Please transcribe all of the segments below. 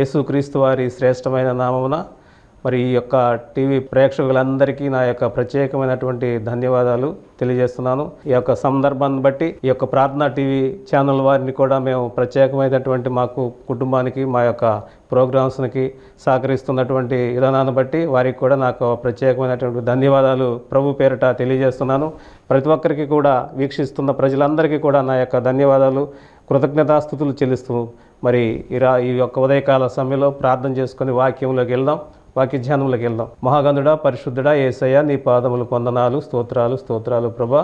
యేసుక్రీస్తు వారి శ్రేష్టమైన నామమున మరి ఈ యొక్క టీవీ ప్రేక్షకులందరికీ నా యొక్క ప్రత్యేకమైనటువంటి ధన్యవాదాలు తెలియజేస్తున్నాను ఈ యొక్క సందర్భాన్ని బట్టి ఈ యొక్క ప్రార్థన టీవీ ఛానల్ వారిని కూడా మేము ప్రత్యేకమైనటువంటి మాకు కుటుంబానికి మా యొక్క ప్రోగ్రామ్స్కి సహకరిస్తున్నటువంటి విధానాన్ని బట్టి వారికి కూడా నాకు ప్రత్యేకమైనటువంటి ధన్యవాదాలు ప్రభు పేరిట తెలియజేస్తున్నాను ప్రతి ఒక్కరికి కూడా వీక్షిస్తున్న ప్రజలందరికీ కూడా నా యొక్క ధన్యవాదాలు కృతజ్ఞతాస్థుతులు చెల్లిస్తూ మరి ఇరా ఈ యొక్క ఉదయకాల సమయంలో ప్రార్థన చేసుకుని వాక్యంలోకి వెళ్దాం వాక్య ధ్యానంలోకి వెళ్దాం మహాగంధుడా పరిశుద్ధుడా ఏసయ్య నీ పాదములు పొందనాలు స్తోత్రాలు స్తోత్రాలు ప్రభా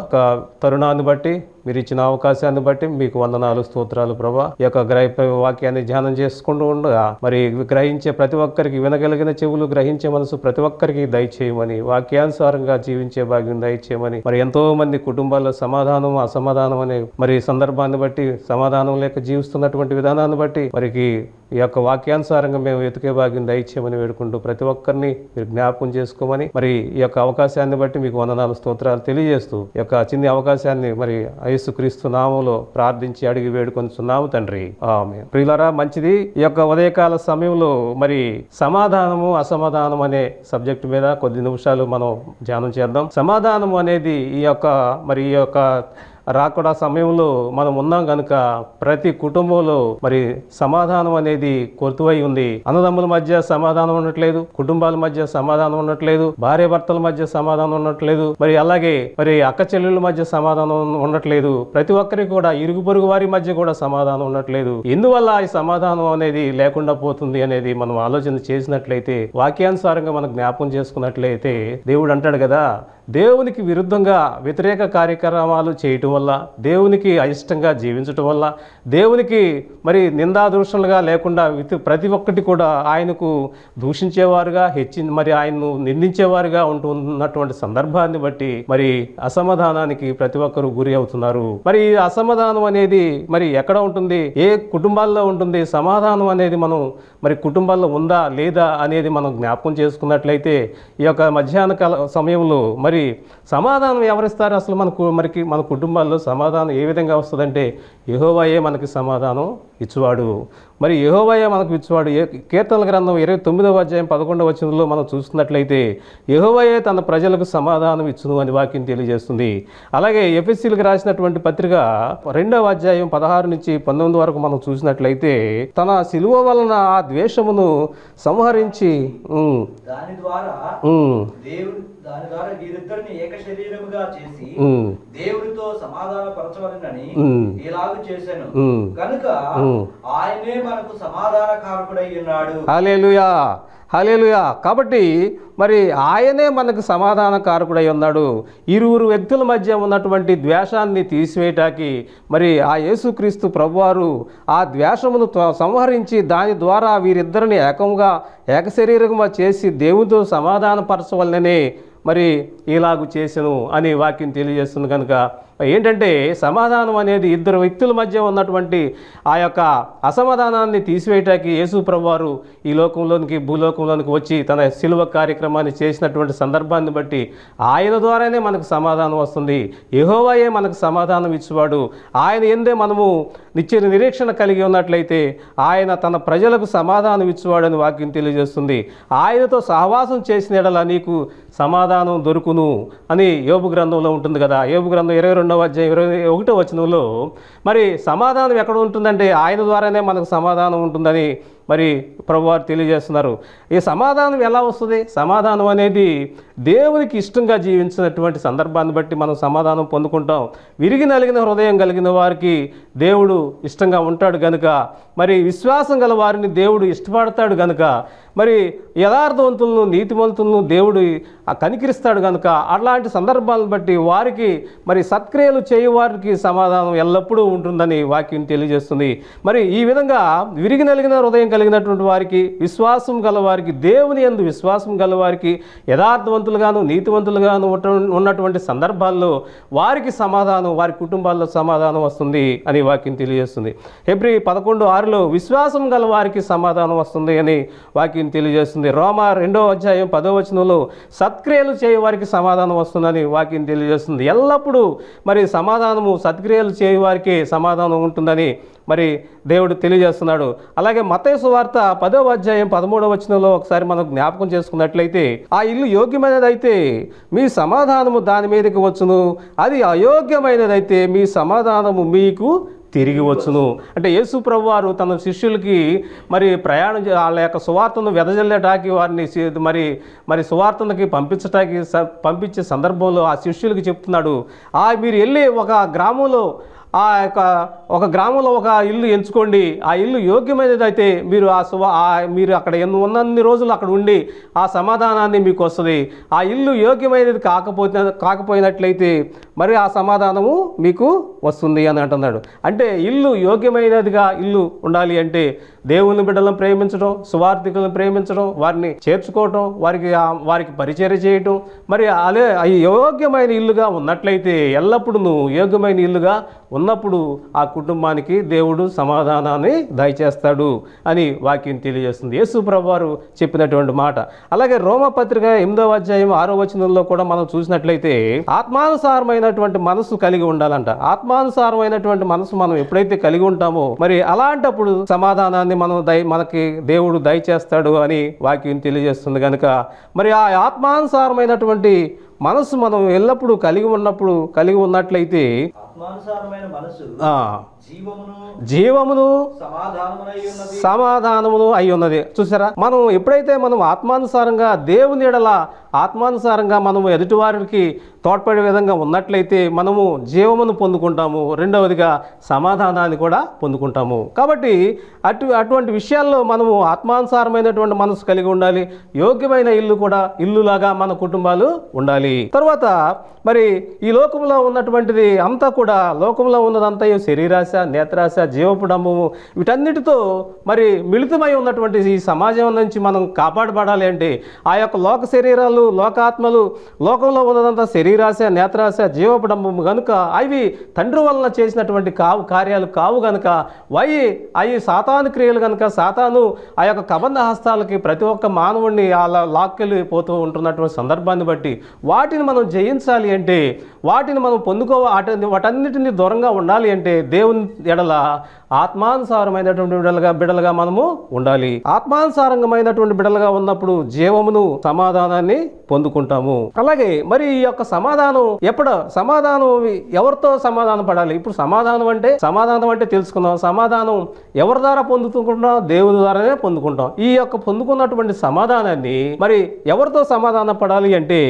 తరుణాన్ని బట్టి మీరు ఇచ్చిన అవకాశాన్ని బట్టి మీకు వందనాలు స్తోత్రాలు ప్రభా ఈ యొక్క గ్రహ వాక్యాన్ని ధ్యానం చేసుకుంటూ ఉండగా మరి గ్రహించే ప్రతి ఒక్కరికి వినగలిగిన చెవులు గ్రహించే మనసు ప్రతి ఒక్కరికి దయచేయమని వాక్యానుసారంగా జీవించే భాగ్యం దయచేయమని మరి ఎంతో మంది కుటుంబాల్లో సమాధానం అసమాధానం అనే మరి సందర్భాన్ని బట్టి సమాధానం లేక జీవిస్తున్నటువంటి విధానాన్ని బట్టి మరికి ఈ యొక్క వాక్యానుసారంగా మేము వెతికే భాగ్యం దయచేయమని వేడుకుంటూ ప్రతి ఒక్కరిని మీరు జ్ఞాపకం చేసుకోమని మరి ఈ యొక్క అవకాశాన్ని బట్టి మీకు వందనాలు స్తోత్రాలు తెలియజేస్తూ ఈ యొక్క చిన్న అవకాశాన్ని మరి యేసుక్రీస్తు నామంలో ప్రార్థించి అడిగి వేడుకొనిచున్నాము తండ్రి ప్రియులరా మంచిది ఈ యొక్క ఉదయకాల సమయంలో మరి సమాధానము అసమాధానం అనే సబ్జెక్టు మీద కొద్ది నిమిషాలు మనం ధ్యానం చేద్దాం సమాధానం అనేది ఈ యొక్క మరి ఈ యొక్క రాకుండా సమయంలో మనం ఉన్నాం కనుక ప్రతి కుటుంబంలో మరి సమాధానం అనేది కొరతవై ఉంది అన్నదమ్ముల మధ్య సమాధానం ఉండట్లేదు కుటుంబాల మధ్య సమాధానం ఉండట్లేదు భార్య భర్తల మధ్య సమాధానం ఉండట్లేదు మరి అలాగే మరి అక్క చెల్లెళ్ళ మధ్య సమాధానం ఉండట్లేదు ప్రతి ఒక్కరికి కూడా ఇరుగు పొరుగు వారి మధ్య కూడా సమాధానం ఉండట్లేదు ఎందువల్ల ఈ సమాధానం అనేది లేకుండా పోతుంది అనేది మనం ఆలోచన చేసినట్లయితే వాక్యానుసారంగా మనం జ్ఞాపకం చేసుకున్నట్లయితే దేవుడు అంటాడు కదా దేవునికి విరుద్ధంగా వ్యతిరేక కార్యక్రమాలు చేయటం వల్ల దేవునికి అయిష్టంగా జీవించటం వల్ల దేవునికి మరి నిందాదూషణలుగా లేకుండా ప్రతి ఒక్కటి కూడా ఆయనకు దూషించేవారుగా హెచ్చి మరి ఆయన్ను నిందించేవారుగా ఉంటున్నటువంటి సందర్భాన్ని బట్టి మరి అసమాధానానికి ప్రతి ఒక్కరు గురి అవుతున్నారు మరి అసమాధానం అనేది మరి ఎక్కడ ఉంటుంది ఏ కుటుంబాల్లో ఉంటుంది సమాధానం అనేది మనం మరి కుటుంబాల్లో ఉందా లేదా అనేది మనం జ్ఞాపకం చేసుకున్నట్లయితే ఈ యొక్క మధ్యాహ్న కాల సమయంలో మరి вы సమాధానం ఎవరిస్తారు అసలు మనకు మనకి మన కుటుంబాల్లో సమాధానం ఏ విధంగా వస్తుందంటే యహోవాయే మనకి సమాధానం ఇచ్చువాడు మరి యహోవాయే మనకు ఇచ్చువాడు ఏ కీర్తన గ్రంథం ఇరవై తొమ్మిదవ అధ్యాయం పదకొండవ వచ్చినలో మనం చూస్తున్నట్లయితే యహోవాయే తన ప్రజలకు సమాధానం ఇచ్చును అని వాక్యం తెలియజేస్తుంది అలాగే ఎఫ్ఎస్సీలకు రాసినటువంటి పత్రిక రెండవ అధ్యాయం పదహారు నుంచి పంతొమ్మిది వరకు మనం చూసినట్లయితే తన సిలువ వలన ఆ ద్వేషమును సంహరించి దాని ద్వారా దేవుడు దాని ద్వారా వీరిద్దరిని ఏక శరీరముగా చేసి దేవుడితో సమాధాన పరచవలనని ఇలాగ చేశాను కనుక ఆయనే మనకు సమాధాన కారకుడై ఉన్నాడు హలేలుయా కాబట్టి మరి ఆయనే మనకు సమాధాన కారకుడై ఉన్నాడు ఇరువురు వ్యక్తుల మధ్య ఉన్నటువంటి ద్వేషాన్ని తీసివేయటానికి మరి ఆ యేసుక్రీస్తు ప్రభువారు ఆ ద్వేషమును సంహరించి దాని ద్వారా వీరిద్దరిని ఏకంగా ఏకశరీరంగా చేసి దేవునితో సమాధానపరచవలననే మరి ఇలాగు చేసెను అని వాక్యం తెలియజేస్తుంది కనుక ఏంటంటే సమాధానం అనేది ఇద్దరు వ్యక్తుల మధ్య ఉన్నటువంటి ఆ యొక్క అసమాధానాన్ని తీసివేయటానికి యేసు ప్రభువారు ఈ లోకంలోనికి భూలోకంలోనికి వచ్చి తన శిలువ కార్యక్రమాన్ని చేసినటువంటి సందర్భాన్ని బట్టి ఆయన ద్వారానే మనకు సమాధానం వస్తుంది యహోవాయే మనకు సమాధానం ఇచ్చేవాడు ఆయన ఎందే మనము నిశ్చయ నిరీక్షణ కలిగి ఉన్నట్లయితే ఆయన తన ప్రజలకు సమాధానం ఇచ్చేవాడని వాక్యం తెలియజేస్తుంది ఆయనతో సహవాసం చేసిన ఎడలా నీకు సమాధానం దొరుకును అని యోబు గ్రంథంలో ఉంటుంది కదా యోబు గ్రంథం ఇరవై రెండవ అధ్యాయం ఇరవై ఒకటో వచనంలో మరి సమాధానం ఎక్కడ ఉంటుందంటే ఆయన ద్వారానే మనకు సమాధానం ఉంటుందని మరి ప్రభువారు తెలియజేస్తున్నారు ఈ సమాధానం ఎలా వస్తుంది సమాధానం అనేది దేవునికి ఇష్టంగా జీవించినటువంటి సందర్భాన్ని బట్టి మనం సమాధానం పొందుకుంటాం విరిగి నలిగిన హృదయం కలిగిన వారికి దేవుడు ఇష్టంగా ఉంటాడు కనుక మరి విశ్వాసం గల వారిని దేవుడు ఇష్టపడతాడు కనుక మరి యథార్థవంతులను నీతివంతులను దేవుడు కనికరిస్తాడు కనుక అలాంటి సందర్భాలను బట్టి వారికి మరి సత్క్రియలు చేయవారికి సమాధానం ఎల్లప్పుడూ ఉంటుందని వాక్యం తెలియజేస్తుంది మరి ఈ విధంగా విరిగి నలిగిన హృదయం కలిగినటువంటి వారికి విశ్వాసం గలవారికి దేవుని ఎందు విశ్వాసం గలవారికి యథార్థవంతులుగాను నీతివంతులుగాను ఉన్నటువంటి సందర్భాల్లో వారికి సమాధానం వారి కుటుంబాల్లో సమాధానం వస్తుంది అని వాక్యం తెలియజేస్తుంది ఫిబ్రి పదకొండు ఆరులో విశ్వాసం గల వారికి సమాధానం వస్తుంది అని వాక్యం వాక్యం తెలియజేస్తుంది రోమా రెండో అధ్యాయం పదో వచనంలో సత్క్రియలు చేయవారికి సమాధానం వస్తుందని వాక్యం తెలియజేస్తుంది ఎల్లప్పుడూ మరి సమాధానము సత్క్రియలు చేయవారికి సమాధానం ఉంటుందని మరి దేవుడు తెలియజేస్తున్నాడు అలాగే మతేసు వార్త పదో అధ్యాయం పదమూడవ వచనంలో ఒకసారి మనం జ్ఞాపకం చేసుకున్నట్లయితే ఆ ఇల్లు యోగ్యమైనదైతే మీ సమాధానము దాని మీదకి వచ్చును అది అయోగ్యమైనదైతే మీ సమాధానము మీకు తిరిగి వచ్చును అంటే యేసు ప్రభు వారు తన శిష్యులకి మరి ప్రయాణం వాళ్ళ యొక్క సువార్తను వెదజల్లటానికి వారిని మరి మరి సువార్తలకి పంపించటానికి పంపించే సందర్భంలో ఆ శిష్యులకి చెప్తున్నాడు ఆ మీరు వెళ్ళి ఒక గ్రామంలో ఆ యొక్క ఒక గ్రామంలో ఒక ఇల్లు ఎంచుకోండి ఆ ఇల్లు యోగ్యమైనదైతే మీరు ఆ సువ మీరు అక్కడ ఉన్నన్ని రోజులు అక్కడ ఉండి ఆ సమాధానాన్ని మీకు వస్తుంది ఆ ఇల్లు యోగ్యమైనది కాకపోతే కాకపోయినట్లయితే మరి ఆ సమాధానము మీకు వస్తుంది అని అంటున్నాడు అంటే ఇల్లు యోగ్యమైనదిగా ఇల్లు ఉండాలి అంటే దేవుని బిడ్డలను ప్రేమించడం సువార్థికులను ప్రేమించడం వారిని చేర్చుకోవటం వారికి వారికి పరిచయం చేయటం మరి అదే యోగ్యమైన ఇల్లుగా ఉన్నట్లయితే ఎల్లప్పుడూ నువ్వు యోగ్యమైన ఇల్లుగా ఉన్నప్పుడు ఆ కుటుంబానికి దేవుడు సమాధానాన్ని దయచేస్తాడు అని వాక్యం తెలియజేస్తుంది యేసు ప్రభువారు చెప్పినటువంటి మాట అలాగే రోమపత్రిక ఎనిమిదవ అధ్యాయం ఆరో వచనంలో కూడా మనం చూసినట్లయితే ఆత్మానుసారమైన ఆత్మానుసారమైనటువంటి మనసు కలిగి ఉండాలంట ఆత్మానుసారమైనటువంటి మనసు మనం ఎప్పుడైతే కలిగి ఉంటామో మరి అలాంటప్పుడు సమాధానాన్ని మనం దయ మనకి దేవుడు దయచేస్తాడు అని వాక్యం తెలియజేస్తుంది కనుక మరి ఆ ఆత్మానుసారమైనటువంటి మనసు మనం ఎల్లప్పుడూ కలిగి ఉన్నప్పుడు కలిగి ఉన్నట్లయితే ఆత్మానుసారమైన మనసు జీవమును సమాధానమును అయి ఉన్నది చూసారా మనం ఎప్పుడైతే మనం ఆత్మానుసారంగా దేవుని ఎడల ఆత్మానుసారంగా మనము ఎదుటివారికి తోడ్పడే విధంగా ఉన్నట్లయితే మనము జీవమును పొందుకుంటాము రెండవదిగా సమాధానాన్ని కూడా పొందుకుంటాము కాబట్టి అటు అటువంటి విషయాల్లో మనము ఆత్మానుసారమైనటువంటి మనసు కలిగి ఉండాలి యోగ్యమైన ఇల్లు కూడా ఇల్లులాగా మన కుటుంబాలు ఉండాలి తర్వాత మరి ఈ లోకంలో ఉన్నటువంటిది అంతా కూడా లోకంలో ఉన్నదంతా శరీరాశ బాహ్యాశ నేత్రాశ జీవపు డమ్మము వీటన్నిటితో మరి మిళితమై ఉన్నటువంటి ఈ సమాజం నుంచి మనం కాపాడబడాలి అంటే ఆ యొక్క లోక శరీరాలు లోకాత్మలు లోకంలో ఉన్నదంతా శరీరాశ నేత్రాశ జీవపు డమ్మము కనుక అవి తండ్రి వలన చేసినటువంటి కావు కార్యాలు కావు కనుక వై అవి సాతాను క్రియలు గనుక సాతాను ఆ యొక్క కబంధ హస్తాలకి ప్రతి ఒక్క మానవుడిని అలా లాక్కెళ్ళిపోతూ ఉంటున్నటువంటి సందర్భాన్ని బట్టి వాటిని మనం జయించాలి అంటే వాటిని మనం పొందుకోవాలి వాటన్నిటిని దూరంగా ఉండాలి అంటే దేవుని ఎడల ఆత్మానుసారమైనటువంటి బిడలుగా బిడలుగా మనము ఉండాలి ఆత్మానుసారంగమైనటువంటి బిడలుగా ఉన్నప్పుడు జీవమును సమాధానాన్ని పొందుకుంటాము అలాగే మరి ఈ యొక్క సమాధానం ఎప్పుడ సమాధానం ఎవరితో సమాధానం పడాలి ఇప్పుడు సమాధానం అంటే సమాధానం అంటే తెలుసుకుందాం సమాధానం ఎవరి ద్వారా పొందుకుంటున్నాం దేవుని ద్వారానే పొందుకుంటాం ఈ యొక్క పొందుకున్నటువంటి సమాధానాన్ని మరి ఎవరితో సమాధానం పడాలి అంటే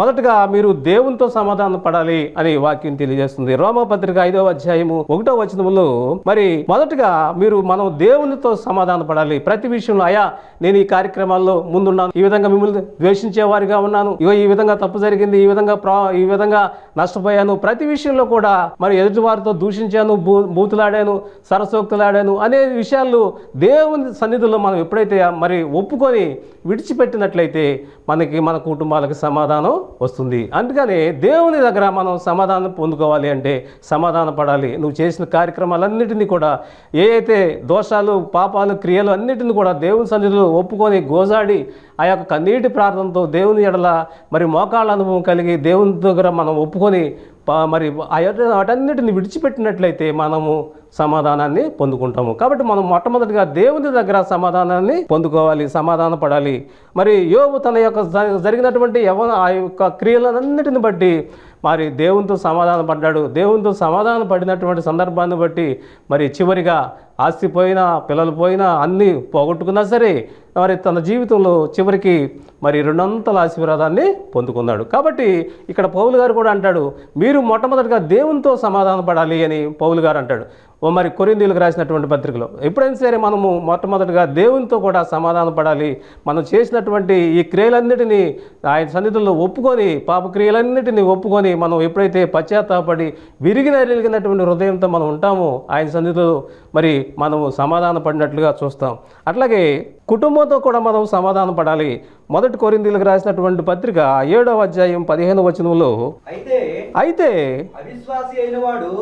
మొదటగా మీరు దేవునితో సమాధానం పడాలి అని వాక్యం తెలియజేస్తుంది రోమ పత్రిక ఐదవ అధ్యాయము ఒకటో రావాల్సిన మరి మొదటగా మీరు మనం దేవునితో సమాధాన పడాలి ప్రతి విషయంలో అయా నేను ఈ కార్యక్రమాల్లో ముందున్నాను ఈ విధంగా మిమ్మల్ని వారిగా ఉన్నాను ఇగో ఈ విధంగా తప్పు జరిగింది ఈ విధంగా ఈ విధంగా నష్టపోయాను ప్రతి విషయంలో కూడా మరి ఎదుటివారితో దూషించాను బూతులాడాను సరసోక్తులాడాను అనే విషయాలు దేవుని సన్నిధిలో మనం ఎప్పుడైతే మరి ఒప్పుకొని విడిచిపెట్టినట్లయితే మనకి మన కుటుంబాలకు సమాధానం వస్తుంది అందుకని దేవుని దగ్గర మనం సమాధానం పొందుకోవాలి అంటే సమాధాన పడాలి నువ్వు చేసిన కార్యక్రమం కార్యక్రమాలన్నింటినీ కూడా ఏ అయితే దోషాలు పాపాలు క్రియలు అన్నింటినీ కూడా దేవుని సన్నిధిలో ఒప్పుకొని గోజాడి ఆ యొక్క కన్నీటి ప్రార్థనతో దేవుని ఎడల మరి మోకాళ్ళ అనుభవం కలిగి దేవుని దగ్గర మనం ఒప్పుకొని మరి వాటన్నిటిని విడిచిపెట్టినట్లయితే మనము సమాధానాన్ని పొందుకుంటాము కాబట్టి మనం మొట్టమొదటిగా దేవుని దగ్గర సమాధానాన్ని పొందుకోవాలి సమాధాన పడాలి మరి యోగు తన యొక్క జరిగినటువంటి యవ ఆ యొక్క క్రియలన్నిటిని బట్టి మరి దేవునితో సమాధానం పడ్డాడు దేవునితో సమాధానం పడినటువంటి సందర్భాన్ని బట్టి మరి చివరిగా ఆస్తి పోయినా పిల్లలు పోయినా అన్నీ పోగొట్టుకున్నా సరే మరి తన జీవితంలో చివరికి మరి రెండంతల ఆశీర్వాదాన్ని పొందుకున్నాడు కాబట్టి ఇక్కడ పౌలు గారు కూడా అంటాడు మీరు మొట్టమొదటిగా దేవునితో సమాధానం పడాలి అని పౌలు గారు అంటాడు మరి కొరిందీలకు రాసినటువంటి పత్రికలో ఎప్పుడైనా సరే మనము మొట్టమొదటిగా దేవునితో కూడా సమాధాన పడాలి మనం చేసినటువంటి ఈ క్రియలన్నిటినీ ఆయన సన్నిధుల్లో ఒప్పుకొని పాపక్రియలన్నిటినీ ఒప్పుకొని మనం ఎప్పుడైతే పశ్చాత్తాపడి విరిగిన విరిగినటువంటి హృదయంతో మనం ఉంటామో ఆయన సన్నిధిలో మరి మనము సమాధాన పడినట్లుగా చూస్తాం అట్లాగే కుటుంబంతో కూడా మనం సమాధానం పడాలి మొదటి కోరిందీలకు రాసినటువంటి పత్రిక ఏడవ అధ్యాయం పదిహేను వచనంలో అయితే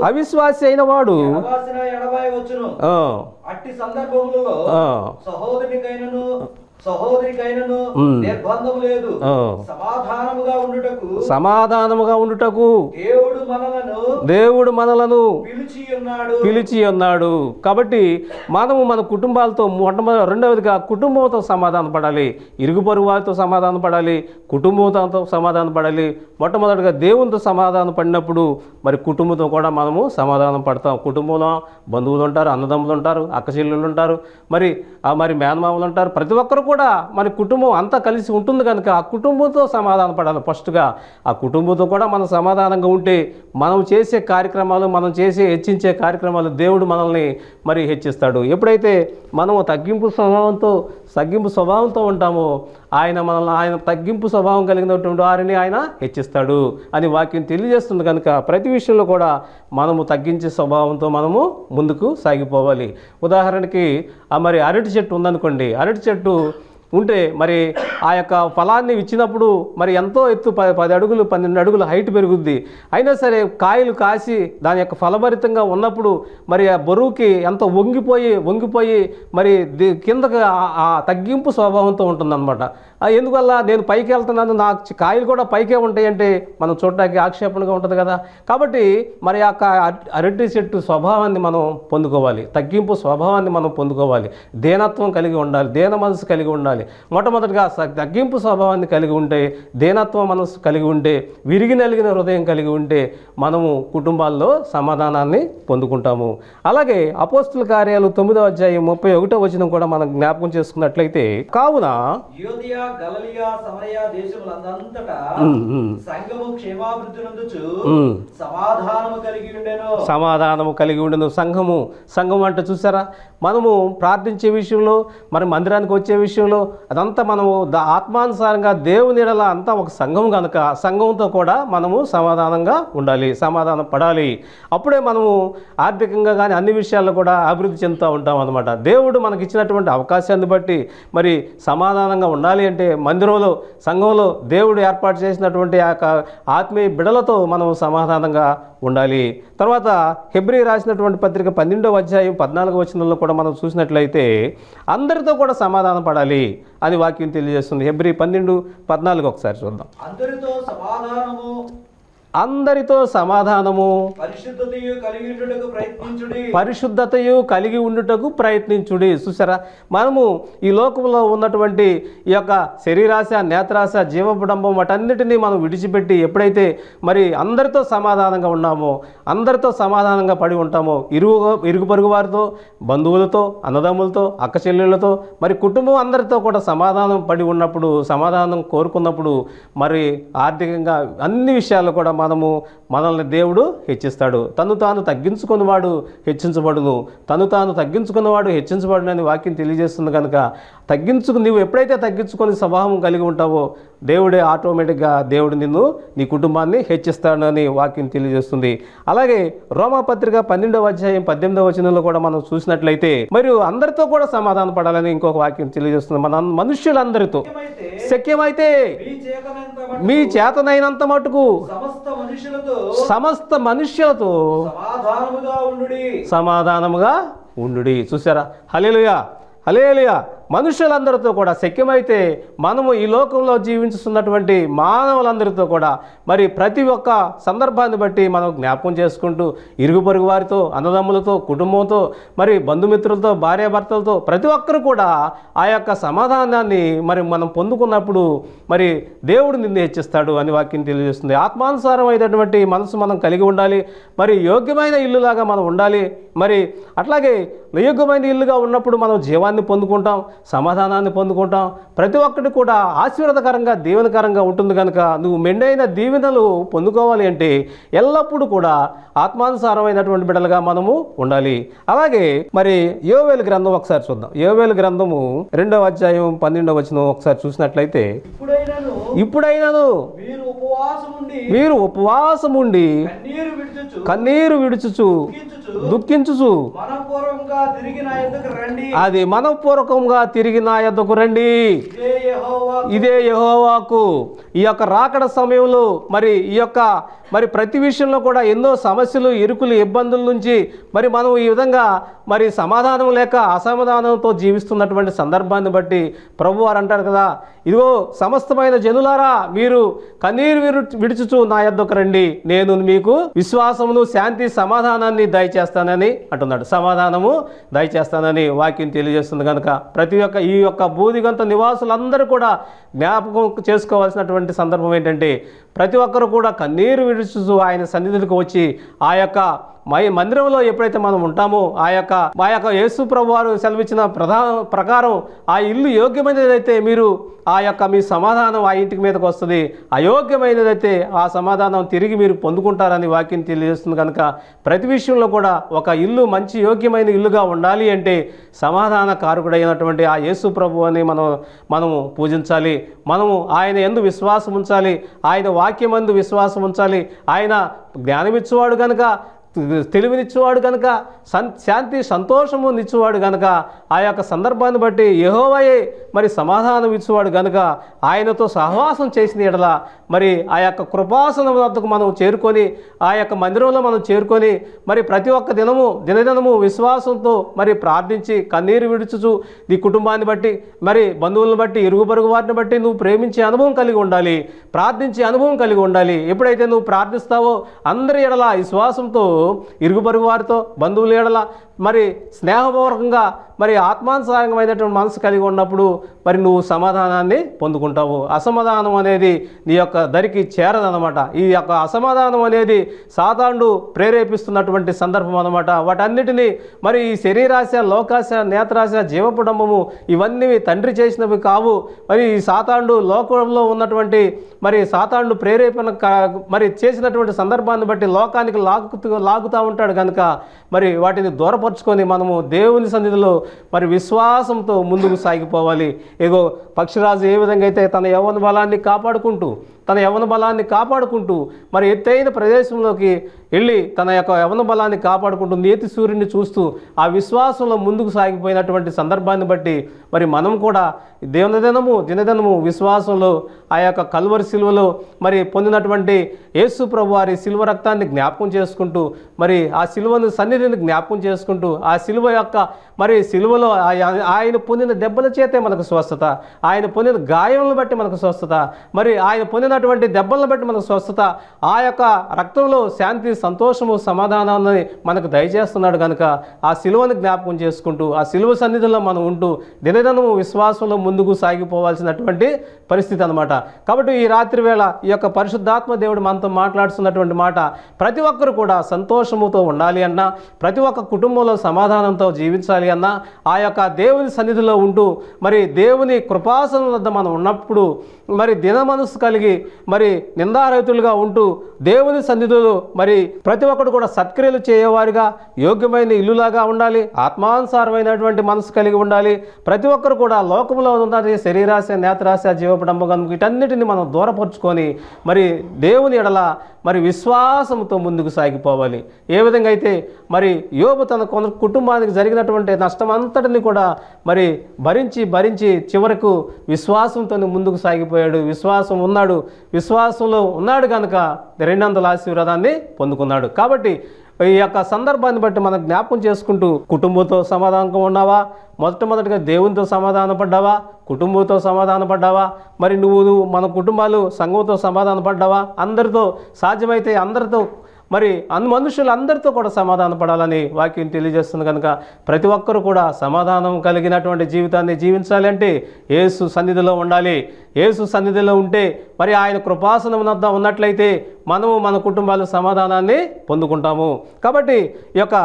అవిశ్వాసి అయిన వాడు అట్టి సందర్భంలో సమాధానముగా ఉండుటకు దేవుడు మనలను పిలిచి ఉన్నాడు కాబట్టి మనము మన కుటుంబాలతో మొట్టమొదటి రెండవదిగా కుటుంబంతో సమాధాన పడాలి ఇరుగు వారితో సమాధాన పడాలి కుటుంబంతో సమాధాన పడాలి మొట్టమొదటిగా దేవునితో సమాధానం పడినప్పుడు మరి కుటుంబంతో కూడా మనము సమాధానం పడతాం కుటుంబంలో బంధువులు ఉంటారు అన్నదమ్ములు ఉంటారు అక్కచెల్లెళ్ళు ఉంటారు మరి మరి మేనమామలు ఉంటారు ప్రతి ఒక్కరు కూడా మన కుటుంబం అంతా కలిసి ఉంటుంది కనుక ఆ కుటుంబంతో సమాధాన పడాలి ఫస్ట్గా ఆ కుటుంబంతో కూడా మనం సమాధానంగా ఉంటే మనం చేసే కార్యక్రమాలు మనం చేసే హెచ్చించే కార్యక్రమాలు దేవుడు మనల్ని మరి హెచ్చిస్తాడు ఎప్పుడైతే మనం తగ్గింపు స్వభావంతో తగ్గింపు స్వభావంతో ఉంటాము ఆయన మనల్ని ఆయన తగ్గింపు స్వభావం కలిగినటువంటి వారిని ఆయన హెచ్చిస్తాడు అని వాక్యం తెలియజేస్తుంది కనుక ప్రతి విషయంలో కూడా మనము తగ్గించే స్వభావంతో మనము ముందుకు సాగిపోవాలి ఉదాహరణకి మరి అరటి చెట్టు ఉందనుకోండి అరటి చెట్టు ఉంటే మరి ఆ యొక్క ఫలాన్ని ఇచ్చినప్పుడు మరి ఎంతో ఎత్తు పది అడుగులు పన్నెండు అడుగుల హైట్ పెరుగుద్ది అయినా సరే కాయలు కాసి దాని యొక్క ఫలభరితంగా ఉన్నప్పుడు మరి ఆ బరువుకి ఎంత వంగిపోయి వంగిపోయి మరి కిందకు తగ్గింపు స్వభావంతో ఉంటుందన్నమాట ఎందువల్ల నేను పైకి వెళ్తున్నాను నా కాయలు కూడా పైకే ఉంటాయంటే మనం చూడటానికి ఆక్షేపణగా ఉంటుంది కదా కాబట్టి మరి ఆ అరటి చెట్టు స్వభావాన్ని మనం పొందుకోవాలి తగ్గింపు స్వభావాన్ని మనం పొందుకోవాలి దేనత్వం కలిగి ఉండాలి దేన మనసు కలిగి ఉండాలి మొట్టమొదటిగా తగ్గింపు స్వభావాన్ని కలిగి ఉంటే దేనత్వం మనసు కలిగి ఉంటే విరిగి నలిగిన హృదయం కలిగి ఉంటే మనము కుటుంబాల్లో సమాధానాన్ని పొందుకుంటాము అలాగే అపోస్తుల కార్యాలు తొమ్మిదో అధ్యాయం ముప్పై ఒకటో వచనం కూడా మనం జ్ఞాపకం చేసుకున్నట్లయితే కావున యోధియా గలలియా సమరయ దేశములందంతటా సంఘము క్షేమాభివృద్ధి నందుచు సమాధానము కలిగి ఉండెను సమాధానము కలిగి ఉండెను సంఘము సంఘం అంటే చూసారా మనము ప్రార్థించే విషయంలో మరి మందిరానికి వచ్చే విషయంలో అదంతా మనము ఆత్మానుసారంగా దేవుని అంతా ఒక సంఘం కనుక సంఘంతో కూడా మనము సమాధానంగా ఉండాలి సమాధానం పడాలి అప్పుడే మనము ఆర్థికంగా కానీ అన్ని విషయాల్లో కూడా అభివృద్ధి చెందుతూ ఉంటాం అనమాట దేవుడు ఇచ్చినటువంటి అవకాశాన్ని బట్టి మరి సమాధానంగా ఉండాలి అంటే అంటే మందిరంలో సంఘంలో దేవుడు ఏర్పాటు చేసినటువంటి ఆ ఆత్మీయ బిడలతో మనం సమాధానంగా ఉండాలి తర్వాత హెబ్రి రాసినటువంటి పత్రిక పన్నెండవ అధ్యాయం పద్నాలుగు వచనంలో కూడా మనం చూసినట్లయితే అందరితో కూడా సమాధానం పడాలి అని వాక్యం తెలియజేస్తుంది హెబ్రి పన్నెండు పద్నాలుగు ఒకసారి చూద్దాం అందరితో సమాధానము అందరితో సమాధానము పరిశుద్ధతయు కలిగి ఉండుటకు ప్రయత్నించుడి చూసారా మనము ఈ లోకంలో ఉన్నటువంటి ఈ యొక్క శరీరాశ నేత్రాశ జీవబుడంబం వాటన్నిటినీ మనం విడిచిపెట్టి ఎప్పుడైతే మరి అందరితో సమాధానంగా ఉన్నామో అందరితో సమాధానంగా పడి ఉంటామో ఇరుగు ఇరుగు పొరుగు వారితో బంధువులతో అన్నదమ్ములతో అక్క చెల్లెళ్ళతో మరి కుటుంబం అందరితో కూడా సమాధానం పడి ఉన్నప్పుడు సమాధానం కోరుకున్నప్పుడు మరి ఆర్థికంగా అన్ని విషయాలు కూడా మనము మనల్ని దేవుడు హెచ్చిస్తాడు తను తాను తగ్గించుకున్నవాడు హెచ్చించబడును తను తాను తగ్గించుకున్నవాడు అని వాక్యం తెలియజేస్తుంది కనుక తగ్గించుకు నువ్వు ఎప్పుడైతే తగ్గించుకొని స్వభావం కలిగి ఉంటావో దేవుడే ఆటోమేటిక్గా దేవుడు నిన్ను నీ కుటుంబాన్ని హెచ్చిస్తాడని వాక్యం తెలియజేస్తుంది అలాగే రోమాపత్రిక పన్నెండవ అధ్యాయం పద్దెనిమిదవ వచనంలో కూడా మనం చూసినట్లయితే మరియు అందరితో కూడా సమాధాన పడాలని ఇంకొక వాక్యం తెలియజేస్తుంది మన మనుష్యులందరితో శక్యమైతే మీ చేతనైనంత మటుకు సమస్త సమస్త మనుష్యులతో సమాధానముగా ఉండు సమాధానముగా ఉండు చూసారా హలేలుయా హలేలుయా మనుషులందరితో కూడా శక్యమైతే మనము ఈ లోకంలో జీవించుతున్నటువంటి మానవులందరితో కూడా మరి ప్రతి ఒక్క సందర్భాన్ని బట్టి మనం జ్ఞాపకం చేసుకుంటూ ఇరుగు పొరుగు వారితో అన్నదమ్ములతో కుటుంబంతో మరి బంధుమిత్రులతో భార్యాభర్తలతో ప్రతి ఒక్కరు కూడా ఆ యొక్క సమాధానాన్ని మరి మనం పొందుకున్నప్పుడు మరి దేవుడు నిన్ను హెచ్చిస్తాడు అని వాక్యం తెలియజేస్తుంది ఆత్మానుసారం అయినటువంటి మనసు మనం కలిగి ఉండాలి మరి యోగ్యమైన ఇల్లులాగా మనం ఉండాలి మరి అట్లాగే నియోగ్యమైన ఇల్లుగా ఉన్నప్పుడు మనం జీవాన్ని పొందుకుంటాం సమాధానాన్ని పొందుకుంటాం ప్రతి ఒక్కటి కూడా ఆశీర్వాదకరంగా దీవెనకరంగా ఉంటుంది కనుక నువ్వు మెండైన దీవెనలు పొందుకోవాలి అంటే ఎల్లప్పుడూ కూడా ఆత్మానుసారమైనటువంటి బిడ్డలుగా మనము ఉండాలి అలాగే మరి యోవేలు గ్రంథం ఒకసారి చూద్దాం యోవేలు గ్రంథము రెండవ అధ్యాయం పన్నెండవ వచనం ఒకసారి చూసినట్లయితే ఇప్పుడైనాను మీరు ఉపవాసం ఉండి కన్నీరు విడుచుచు దుఃఖించుచు అది మనపూర్వకంగా తిరిగి నా యొద్దకు రండి ఇదే యహోవాకు ఈ యొక్క రాకడ సమయంలో మరి ఈ యొక్క మరి ప్రతి విషయంలో కూడా ఎన్నో సమస్యలు ఇరుకులు ఇబ్బందుల నుంచి మరి మనం ఈ విధంగా మరి సమాధానం లేక అసమాధానంతో జీవిస్తున్నటువంటి సందర్భాన్ని బట్టి ప్రభు వారు అంటారు కదా ఇదిగో సమస్తమైన జనులారా మీరు కన్నీరు విడుచుచు నా యొక్క రండి నేను మీకు విశ్వాసమును శాంతి సమాధానాన్ని దయచేస్తానని అంటున్నాడు సమాధానము దయచేస్తానని వాక్యం తెలియజేస్తుంది కనుక ప్రతి ఒక్క ఈ యొక్క బూదిగంత నివాసులందరూ కూడా జ్ఞాపకం చేసుకోవాల్సినటువంటి సందర్భం ఏంటంటే ప్రతి ఒక్కరు కూడా కన్నీరు విడుచు ఆయన సన్నిధులకు వచ్చి ఆ యొక్క మై మందిరంలో ఎప్పుడైతే మనం ఉంటామో ఆ యొక్క మా యొక్క యేసు ప్రభు వారు సెలవిచ్చిన ప్రధా ప్రకారం ఆ ఇల్లు యోగ్యమైనదైతే మీరు ఆ యొక్క మీ సమాధానం ఆ ఇంటికి మీదకి వస్తుంది అయోగ్యమైనదైతే ఆ సమాధానం తిరిగి మీరు పొందుకుంటారని వాక్యం తెలియజేస్తుంది కనుక ప్రతి విషయంలో కూడా ఒక ఇల్లు మంచి యోగ్యమైన ఇల్లుగా ఉండాలి అంటే సమాధాన కారకుడైనటువంటి ఆ యేసు ప్రభు అని మనం మనము పూజించాలి మనము ఆయన ఎందు విశ్వాసం ఉంచాలి ఆయన వాక్యం ఎందు విశ్వాసం ఉంచాలి ఆయన జ్ఞానమిచ్చువాడు కనుక తెలివినిచ్చేవాడు కనుక సన్ శాంతి సంతోషము నిచ్చేవాడు కనుక ఆ యొక్క సందర్భాన్ని బట్టి యహోవయే మరి సమాధానం ఇచ్చేవాడు కనుక ఆయనతో సహవాసం చేసిన ఎడల మరి ఆ యొక్క కృపాసన వద్దకు మనం చేరుకొని ఆ యొక్క మందిరంలో మనం చేరుకొని మరి ప్రతి ఒక్క దినము దినదినము విశ్వాసంతో మరి ప్రార్థించి కన్నీరు విడుచుచు నీ కుటుంబాన్ని బట్టి మరి బంధువులను బట్టి ఇరుగు పరుగు వారిని బట్టి నువ్వు ప్రేమించే అనుభవం కలిగి ఉండాలి ప్రార్థించే అనుభవం కలిగి ఉండాలి ఎప్పుడైతే నువ్వు ప్రార్థిస్తావో అందరి ఎడల విశ్వాసంతో ఇరుగుపరుగు వారితో బంధువులు ఏడల మరి స్నేహపూర్వకంగా మరి ఆత్మానుసారంగమైనటువంటి మనసు కలిగి ఉన్నప్పుడు మరి నువ్వు సమాధానాన్ని పొందుకుంటావు అసమాధానం అనేది నీ యొక్క దరికి చేరదనమాట ఈ యొక్క అసమాధానం అనేది సాధారణుడు ప్రేరేపిస్తున్నటువంటి సందర్భం అనమాట వాటన్నిటినీ మరి ఈ శరీరాశ లోకాశ నేత్రాశ జీవపుడంబము ఇవన్నీ తండ్రి చేసినవి కావు మరి ఈ సాతాండు లోకంలో ఉన్నటువంటి మరి సాతాండు ప్రేరేపణ మరి చేసినటువంటి సందర్భాన్ని బట్టి లోకానికి లాగుతూ లాగుతూ ఉంటాడు కనుక మరి వాటిని దూరపరు అలవర్చుకొని మనము దేవుని సన్నిధిలో మరి విశ్వాసంతో ముందుకు సాగిపోవాలి ఏగో పక్షిరాజు ఏ విధంగా అయితే తన యవ్వన బలాన్ని కాపాడుకుంటూ తన యవన బలాన్ని కాపాడుకుంటూ మరి ఎత్తైన ప్రదేశంలోకి వెళ్ళి తన యొక్క యవన బలాన్ని కాపాడుకుంటూ నేతి సూర్యుడిని చూస్తూ ఆ విశ్వాసంలో ముందుకు సాగిపోయినటువంటి సందర్భాన్ని బట్టి మరి మనం కూడా దినదినము దినదినము విశ్వాసంలో ఆ యొక్క కల్వరి సిలువలో మరి పొందినటువంటి యేసు ప్రభు వారి సిలువ రక్తాన్ని జ్ఞాపకం చేసుకుంటూ మరి ఆ సిలువను సన్నిధిని జ్ఞాపకం చేసుకుంటూ ఆ సిలువ యొక్క మరి సిలువలో ఆయన పొందిన దెబ్బల చేతే మనకు స్వస్థత ఆయన పొందిన గాయములను బట్టి మనకు స్వస్థత మరి ఆయన పొందినటువంటి దెబ్బలను బట్టి మనకు స్వస్థత ఆ యొక్క రక్తంలో శాంతి సంతోషము సమాధానాన్ని మనకు దయచేస్తున్నాడు కనుక ఆ సిలువను జ్ఞాపకం చేసుకుంటూ ఆ సిలువ సన్నిధిలో మనం ఉంటూ దినదినము విశ్వాసంలో ముందుకు సాగిపోవాల్సినటువంటి పరిస్థితి అనమాట కాబట్టి ఈ రాత్రి వేళ ఈ యొక్క పరిశుద్ధాత్మ దేవుడు మనతో మాట్లాడుతున్నటువంటి మాట ప్రతి ఒక్కరు కూడా సంతోషముతో ఉండాలి అన్న ప్రతి ఒక్క కుటుంబంలో సమాధానంతో జీవించాలి అన్న ఆ యొక్క దేవుని సన్నిధిలో ఉంటూ మరి దేవుని కృపాసన వద్ద మనం ఉన్నప్పుడు మరి దినమనస్సు కలిగి మరి నిందారహితులుగా ఉంటూ దేవుని సన్నిధులు మరి ప్రతి ఒక్కరు కూడా సత్క్రియలు చేయవారిగా యోగ్యమైన ఇల్లులాగా ఉండాలి ఆత్మానుసారమైనటువంటి మనసు కలిగి ఉండాలి ప్రతి ఒక్కరు కూడా లోకంలో ఉన్నది శరీరాశ నేత్రాశ జీవపడంబం వీటన్నిటిని మనం దూరపరుచుకొని మరి దేవుని ఎడల మరి విశ్వాసంతో ముందుకు సాగిపోవాలి ఏ విధంగా అయితే మరి యోగు తన కుటుంబానికి జరిగినటువంటి నష్టం అంతటిని కూడా మరి భరించి భరించి చివరకు విశ్వాసంతో ముందుకు సాగిపోయి పోయాడు విశ్వాసం ఉన్నాడు విశ్వాసంలో ఉన్నాడు కనుక రెండంతల ఆశీర్వాదాన్ని పొందుకున్నాడు కాబట్టి ఈ యొక్క సందర్భాన్ని బట్టి మనం జ్ఞాపకం చేసుకుంటూ కుటుంబంతో సమాధానంగా ఉన్నావా మొదటమొదటిగా దేవునితో సమాధాన పడ్డావా కుటుంబంతో సమాధాన పడ్డావా మరి నువ్వు మన కుటుంబాలు సంఘంతో సమాధాన పడ్డావా అందరితో సాధ్యమైతే అందరితో మరి అన్ మనుషులందరితో కూడా సమాధాన పడాలని వాక్యం తెలియజేస్తుంది కనుక ప్రతి ఒక్కరు కూడా సమాధానం కలిగినటువంటి జీవితాన్ని జీవించాలి అంటే సన్నిధిలో ఉండాలి యేసు సన్నిధిలో ఉంటే మరి ఆయన వద్ద ఉన్నట్లయితే మనము మన కుటుంబాలు సమాధానాన్ని పొందుకుంటాము కాబట్టి ఈ యొక్క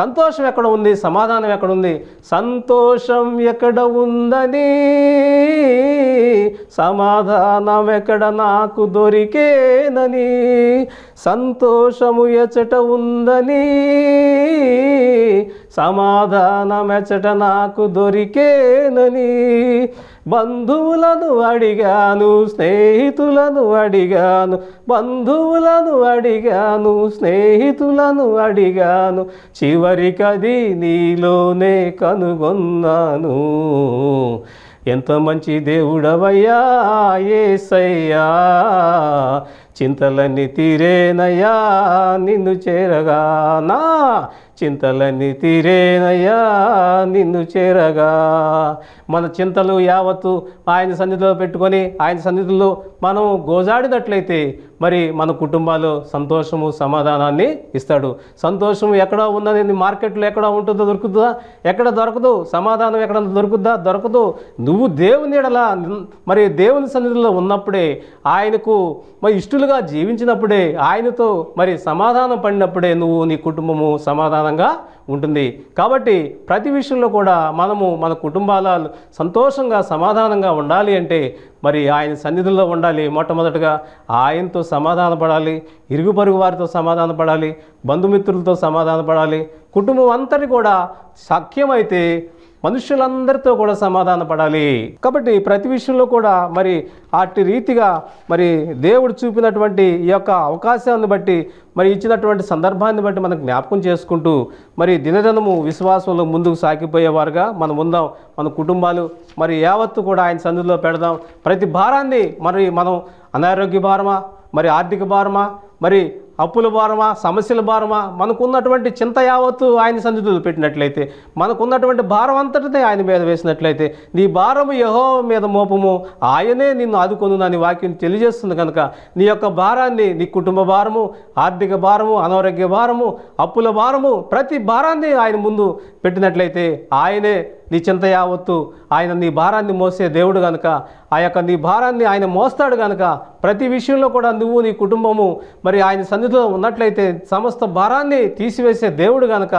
సంతోషం ఎక్కడ ఉంది సమాధానం ఎక్కడ ఉంది సంతోషం ఎక్కడ ఉందని సమాధానం ఎక్కడ నాకు దొరికేనని సంతోషము ఎచ్చట ఉందని సమాధానమెచ్చట నాకు దొరికేనని బంధువులను అడిగాను స్నేహితులను అడిగాను బంధువులను అడిగాను స్నేహితులను అడిగాను చివరికది నీలోనే కనుగొన్నాను ఎంత మంచి దేవుడవయ్యా ఏసయ్యా చింతలన్నీ తీరేనయ్యా నిన్ను చేరగానా చింతలని తీరేనయ్యా నిన్ను చేరగా మన చింతలు యావత్తు ఆయన సన్నిధిలో పెట్టుకొని ఆయన సన్నిధిలో మనం గోజాడినట్లయితే మరి మన కుటుంబాలు సంతోషము సమాధానాన్ని ఇస్తాడు సంతోషం ఎక్కడ ఉన్నది మార్కెట్లో ఎక్కడ ఉంటుందో దొరుకుతుందా ఎక్కడ దొరకదు సమాధానం ఎక్కడ దొరుకుద్దా దొరకదు నువ్వు దేవుని ఎడలా మరి దేవుని సన్నిధిలో ఉన్నప్పుడే ఆయనకు మరి ఇష్టలుగా జీవించినప్పుడే ఆయనతో మరి సమాధానం పడినప్పుడే నువ్వు నీ కుటుంబము సమాధానంగా ఉంటుంది కాబట్టి ప్రతి విషయంలో కూడా మనము మన కుటుంబాల సంతోషంగా సమాధానంగా ఉండాలి అంటే మరి ఆయన సన్నిధిలో ఉండాలి మొట్టమొదటగా ఆయనతో సమాధాన పడాలి ఇరుగు పరుగు వారితో సమాధాన పడాలి బంధుమిత్రులతో సమాధాన పడాలి కుటుంబం అంతటి కూడా సఖ్యమైతే మనుషులందరితో కూడా సమాధాన పడాలి కాబట్టి ప్రతి విషయంలో కూడా మరి అట్టి రీతిగా మరి దేవుడు చూపినటువంటి ఈ యొక్క అవకాశాన్ని బట్టి మరి ఇచ్చినటువంటి సందర్భాన్ని బట్టి మనం జ్ఞాపకం చేసుకుంటూ మరి దినదినము విశ్వాసంలో ముందుకు సాగిపోయేవారుగా మనం ఉందాం మన కుటుంబాలు మరి యావత్తు కూడా ఆయన సందులో పెడదాం ప్రతి భారాన్ని మరి మనం అనారోగ్య భారమా మరి ఆర్థిక భారమా మరి అప్పుల భారమా సమస్యల భారమా మనకున్నటువంటి చింత యావత్తు ఆయన సన్నిధులు పెట్టినట్లయితే మనకున్నటువంటి భారం అంతటినే ఆయన మీద వేసినట్లయితే నీ భారము యహో మీద మోపము ఆయనే నిన్ను ఆదుకొను అని వాక్యం తెలియజేస్తుంది కనుక నీ యొక్క భారాన్ని నీ కుటుంబ భారము ఆర్థిక భారము అనారోగ్య భారము అప్పుల భారము ప్రతి భారాన్ని ఆయన ముందు పెట్టినట్లయితే ఆయనే నీ చింత యావత్తు ఆయన నీ భారాన్ని మోసే దేవుడు కనుక ఆ యొక్క నీ భారాన్ని ఆయన మోస్తాడు కనుక ప్రతి విషయంలో కూడా నువ్వు నీ కుటుంబము మరి ఆయన సన్నిధిలో ఉన్నట్లయితే సమస్త భారాన్ని తీసివేసే దేవుడు కనుక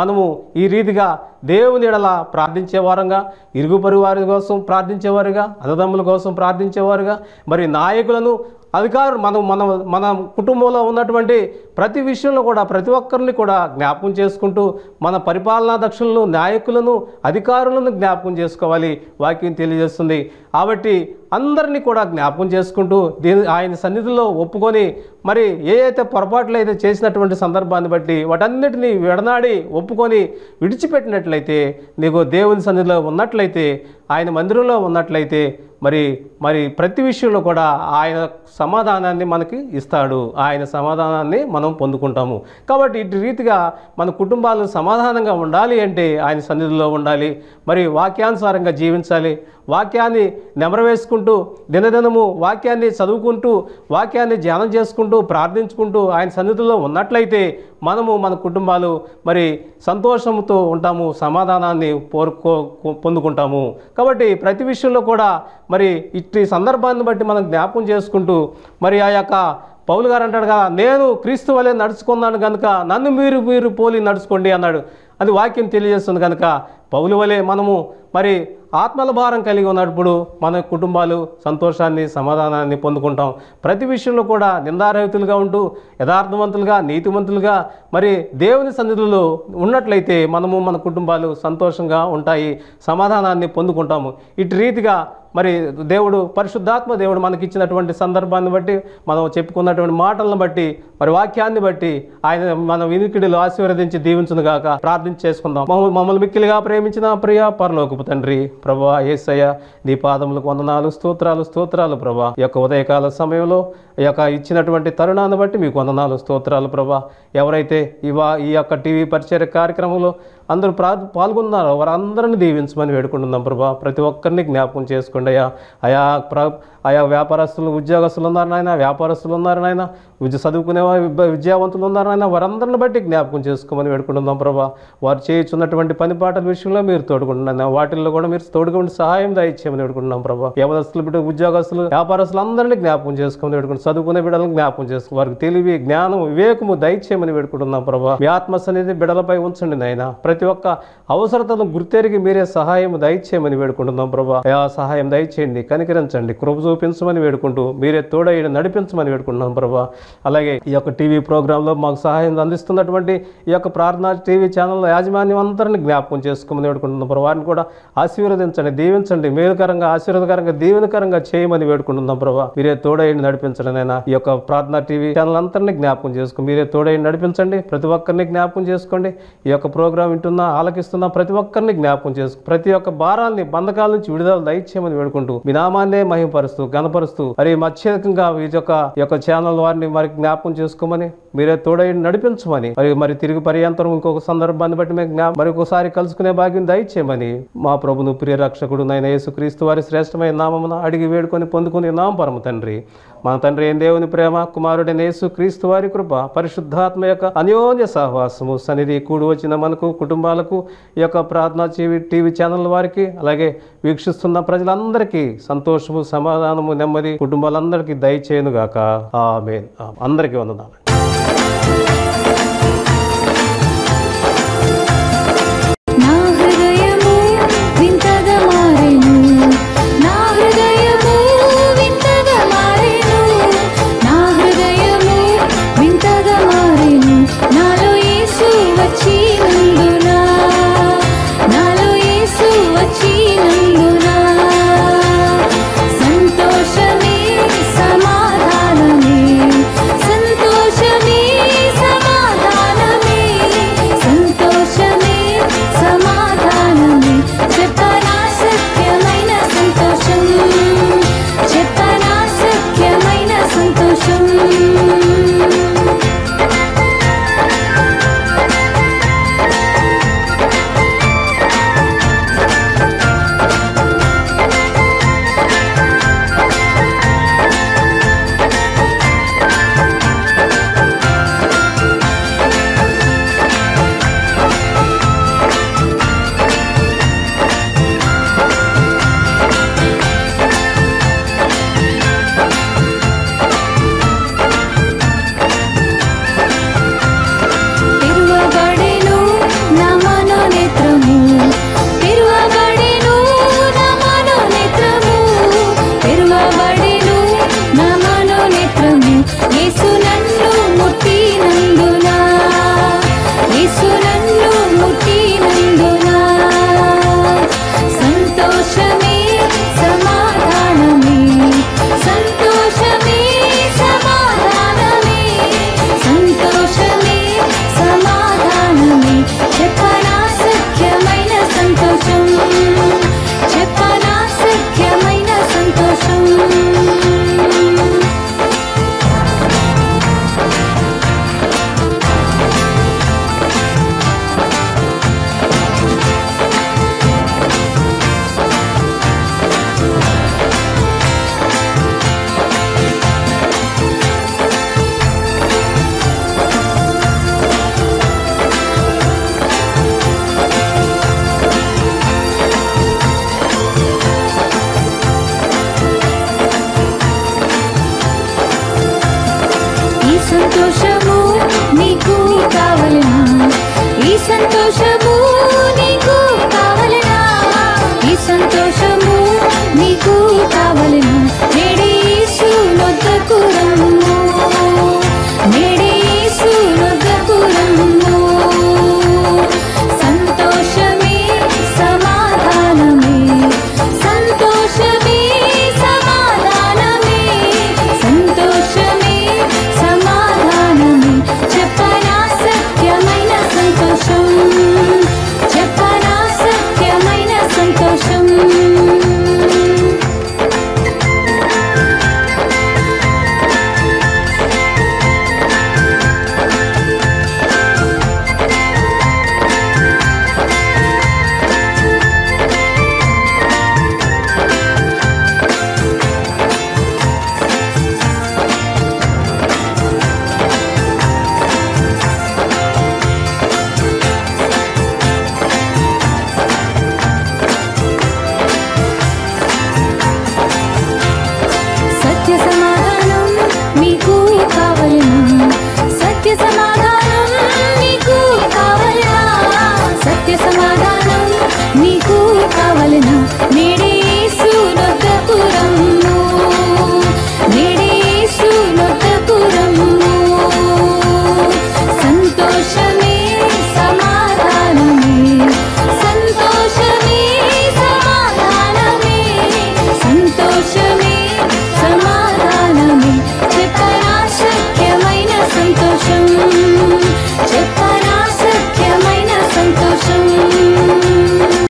మనము ఈ రీతిగా దేవుని ఎడల ప్రార్థించేవారంగా ఇరుగు వారి కోసం ప్రార్థించేవారుగా అన్నదమ్ముల కోసం ప్రార్థించేవారుగా మరి నాయకులను అధికారులు మనం మన మన కుటుంబంలో ఉన్నటువంటి ప్రతి విషయంలో కూడా ప్రతి ఒక్కరిని కూడా జ్ఞాపకం చేసుకుంటూ మన పరిపాలనా దక్షులను నాయకులను అధికారులను జ్ఞాపకం చేసుకోవాలి వాక్యం తెలియజేస్తుంది కాబట్టి అందరినీ కూడా జ్ఞాపకం చేసుకుంటూ దీని ఆయన సన్నిధిలో ఒప్పుకొని మరి ఏ అయితే పొరపాట్లు అయితే చేసినటువంటి సందర్భాన్ని బట్టి వాటన్నిటినీ విడనాడి ఒప్పుకొని విడిచిపెట్టినట్లయితే నీకు దేవుని సన్నిధిలో ఉన్నట్లయితే ఆయన మందిరంలో ఉన్నట్లయితే మరి మరి ప్రతి విషయంలో కూడా ఆయన సమాధానాన్ని మనకి ఇస్తాడు ఆయన సమాధానాన్ని మనం పొందుకుంటాము కాబట్టి ఇటు రీతిగా మన కుటుంబాలు సమాధానంగా ఉండాలి అంటే ఆయన సన్నిధిలో ఉండాలి మరి వాక్యానుసారంగా జీవించాలి వాక్యాన్ని నెమరవేసుకుంటూ దినదినము వాక్యాన్ని చదువుకుంటూ వాక్యాన్ని ధ్యానం చేసుకుంటూ ప్రార్థించుకుంటూ ఆయన సన్నిధిలో ఉన్నట్లయితే మనము మన కుటుంబాలు మరి సంతోషంతో ఉంటాము సమాధానాన్ని కోరుకో పొందుకుంటాము కాబట్టి ప్రతి విషయంలో కూడా మరి ఇట్టి సందర్భాన్ని బట్టి మనం జ్ఞాపకం చేసుకుంటూ మరి ఆ యొక్క పౌలు గారు అంటాడు కదా నేను క్రీస్తు వలె నడుచుకున్నాను కనుక నన్ను మీరు మీరు పోలి నడుచుకోండి అన్నాడు అది వాక్యం తెలియజేస్తుంది కనుక పౌలు వలె మనము మరి ఆత్మల భారం కలిగి ఉన్నప్పుడు మన కుటుంబాలు సంతోషాన్ని సమాధానాన్ని పొందుకుంటాం ప్రతి విషయంలో కూడా నిందారహితులుగా ఉంటూ యథార్థవంతులుగా నీతివంతులుగా మరి దేవుని సన్నిధిలో ఉన్నట్లయితే మనము మన కుటుంబాలు సంతోషంగా ఉంటాయి సమాధానాన్ని పొందుకుంటాము ఇటు రీతిగా మరి దేవుడు పరిశుద్ధాత్మ దేవుడు మనకిచ్చినటువంటి సందర్భాన్ని బట్టి మనం చెప్పుకున్నటువంటి మాటలను బట్టి మరి వాక్యాన్ని బట్టి ఆయన మన వినికిడిలో ఆశీర్వదించి దీవించునుగాక ప్రార్థన ప్రార్థించేసుకుందాం మమ్మల్ని మిక్కిలిగా ప్రేమించిన ప్రియ పరలోకపు తండ్రి ప్రభా ఏసయ్య నీ పాదములకు వందనాలు స్తోత్రాలు స్తోత్రాలు ప్రభా యొక్క ఉదయకాల సమయంలో ఈ యొక్క ఇచ్చినటువంటి తరుణాన్ని బట్టి మీకు వందనాలు స్తోత్రాలు ప్రభా ఎవరైతే ఇవా ఈ యొక్క టీవీ పరిచయ కార్యక్రమంలో అందరూ ప్రా పాల్గొన్నారు వారందరిని దీవించమని వేడుకుంటున్నాం ప్రభా ప్రతి ఒక్కరిని జ్ఞాపకం చేసుకోండి అయ్యా అయా ప్ర ఆయా వ్యాపారస్తులు ఉద్యోగస్తులు ఉన్నారు నాయన వ్యాపారస్తులు ఉన్నారు నాయన విద్య చదువుకునే విద్యావంతులు ఉన్నారు నాయన వారందరిని బట్టి జ్ఞాపకం చేసుకోమని వేడుకుంటున్నాం ప్రభా వారు చేయించున్నటువంటి పని పాటల విషయంలో మీరు తోడుకుంటున్నాను వాటిల్లో కూడా మీరు తోడుకుంటే సహాయం దయచేయమని వేడుకుంటున్నాం ప్రభా యవదస్తులు బిడ్డ ఉద్యోగస్తులు వ్యాపారస్తులు అందరినీ జ్ఞాపకం చేసుకోమని వేడుకుంటున్నాం చదువుకునే బిడ్డలను జ్ఞాపకం చేసుకుని వారికి తెలివి జ్ఞానం వివేకము దయచేయమని వేడుకుంటున్నాం ప్రభా మీ ఆత్మ అనేది బిడలపై ఉంచండి నాయన ప్రతి ప్రతి ఒక్క అవసరతను గుర్తెరిగి మీరే సహాయం దయచేయమని వేడుకుంటున్నాం ప్రభా ఆ సహాయం దయచేయండి కనికరించండి కృప చూపించమని వేడుకుంటూ మీరే తోడయ్యని నడిపించమని వేడుకుంటున్నాం ప్రభా అలాగే ఈ యొక్క టీవీ ప్రోగ్రాంలో మాకు సహాయం అందిస్తున్నటువంటి ఈ యొక్క ప్రార్థన టీవీ ఛానల్ యాజమాన్యం అందరినీ జ్ఞాపకం చేసుకోమని వేడుకుంటున్నాం ప్రభా వారిని కూడా ఆశీర్వదించండి దీవించండి మేలుకరంగా ఆశీర్వదకరంగా దీవెనకరంగా చేయమని వేడుకుంటున్నాం ప్రభా మీరే తోడయ్యని నడిపించండి ఈ యొక్క ప్రార్థన టీవీ ఛానల్ అందరినీ జ్ఞాపకం చేసుకుని మీరే తోడయ్యని నడిపించండి ప్రతి ఒక్కరిని జ్ఞాపకం చేసుకోండి ఈ యొక్క ప్రోగ్రాం వింటున్నా ఆలకిస్తున్నా ప్రతి ఒక్కరిని జ్ఞాపకం చేసుకు ప్రతి ఒక్క భారాన్ని బంధకాల నుంచి విడుదల దయచేయమని వేడుకుంటూ మీ నామాన్నే మహిమపరుస్తూ గణపరుస్తూ మరి ప్రత్యేకంగా ఈ యొక్క ఛానల్ వారిని మరి జ్ఞాపకం చేసుకోమని మీరే తోడై నడిపించమని మరి మరి తిరిగి పర్యంతరం ఇంకొక సందర్భాన్ని బట్టి మేము జ్ఞా మరొకసారి కలుసుకునే భాగ్యం దయచేయమని మా ప్రభును ప్రియ రక్షకుడు నైన యేసుక్రీస్తు వారి శ్రేష్టమైన నామమున అడిగి వేడుకొని పొందుకుని నామ పరమ తండ్రి మన తండ్రి ఏం దేవుని ప్రేమ కుమారుడైన యేసు క్రీస్తు వారి కృప పరిశుద్ధాత్మ యొక్క అన్యోన్య సహవాసము సన్నిధి కూడి వచ్చిన మనకు కుటుంబాలకు ఈ యొక్క ప్రార్థన టీవీ టీవీ ఛానల్ వారికి అలాగే వీక్షిస్తున్న ప్రజలందరికీ సంతోషము సమాధానము నెమ్మది కుటుంబాలందరికీ దయచేయనుగాక ఆమె అందరికీ వందనాలు నా హృదయము వింతగా